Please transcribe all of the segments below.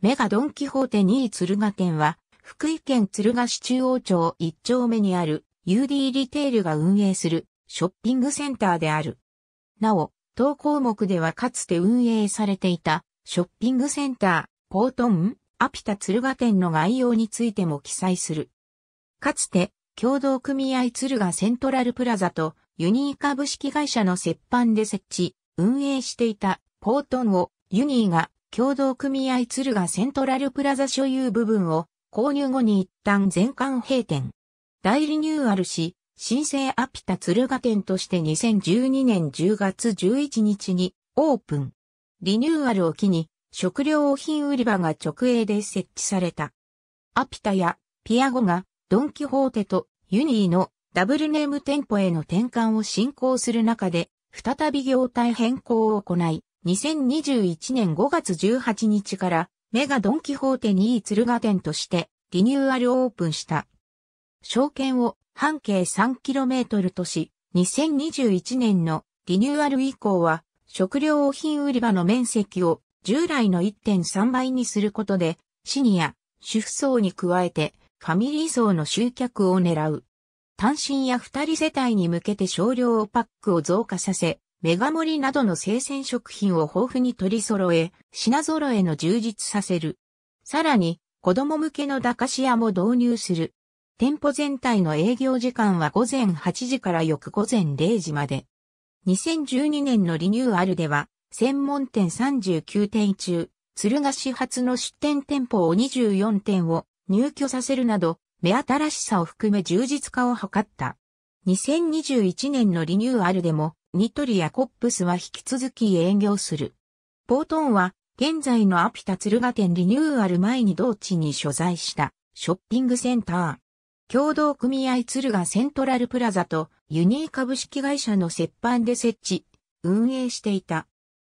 メガドンキホーテ2位鶴ヶ店は、福井県鶴ヶ市中央町1丁目にある UD リテールが運営するショッピングセンターである。なお、当項目ではかつて運営されていたショッピングセンター、ポートン、アピタ鶴ヶ店の概要についても記載する。かつて、共同組合鶴ヶセントラルプラザとユニー株式会社の折半で設置、運営していたポートンをユニーが共同組合鶴がセントラルプラザ所有部分を購入後に一旦全館閉店。大リニューアルし、新生アピタ鶴ヶ店として2012年10月11日にオープン。リニューアルを機に食料品売り場が直営で設置された。アピタやピアゴがドンキホーテとユニーのダブルネーム店舗への転換を進行する中で再び業態変更を行い、2021年5月18日からメガドンキホーテにい鶴ヶ店としてリニューアルオープンした。証券を半径 3km とし、2021年のリニューアル以降は食料品売り場の面積を従来の1.3倍にすることでシニア、主婦層に加えてファミリー層の集客を狙う。単身や二人世帯に向けて少量パックを増加させ、メガ盛りなどの生鮮食品を豊富に取り揃え、品揃えの充実させる。さらに、子供向けの駄菓子屋も導入する。店舗全体の営業時間は午前8時から翌午前0時まで。2012年のリニューアルでは、専門店39店中、鶴ヶ市発の出店店舗を24店を入居させるなど、目新しさを含め充実化を図った。2021年のリニューアルでも、ニトリやコップスは引き続き営業する。ポートンは、現在のアピタ鶴ヶ店リニューアル前に同地に所在したショッピングセンター。共同組合鶴ヶセントラルプラザとユニー株式会社の折半で設置、運営していた。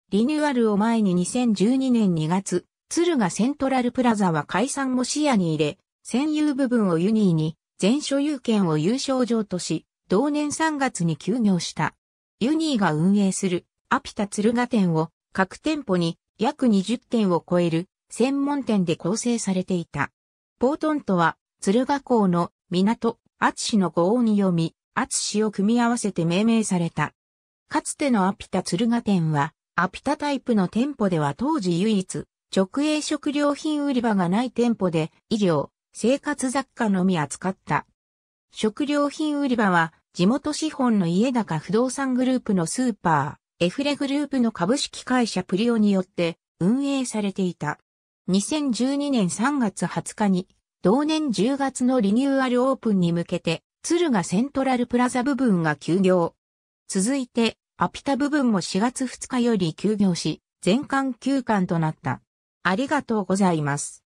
リニューアルを前に2012年2月、鶴ヶセントラルプラザは解散も視野に入れ、占有部分をユニーに全所有権を優勝状とし、同年3月に休業した。ユニーが運営するアピタ鶴ヶ店を各店舗に約20店を超える専門店で構成されていた。ポートンとは鶴ヶ港の港、アツシの語音に読み、アツシを組み合わせて命名された。かつてのアピタ鶴ヶ店は、アピタタイプの店舗では当時唯一、直営食料品売り場がない店舗で、医療、生活雑貨のみ扱った。食料品売り場は、地元資本の家高不動産グループのスーパー、エフレグループの株式会社プリオによって運営されていた。2012年3月20日に、同年10月のリニューアルオープンに向けて、鶴ヶセントラルプラザ部分が休業。続いて、アピタ部分も4月2日より休業し、全館休館となった。ありがとうございます。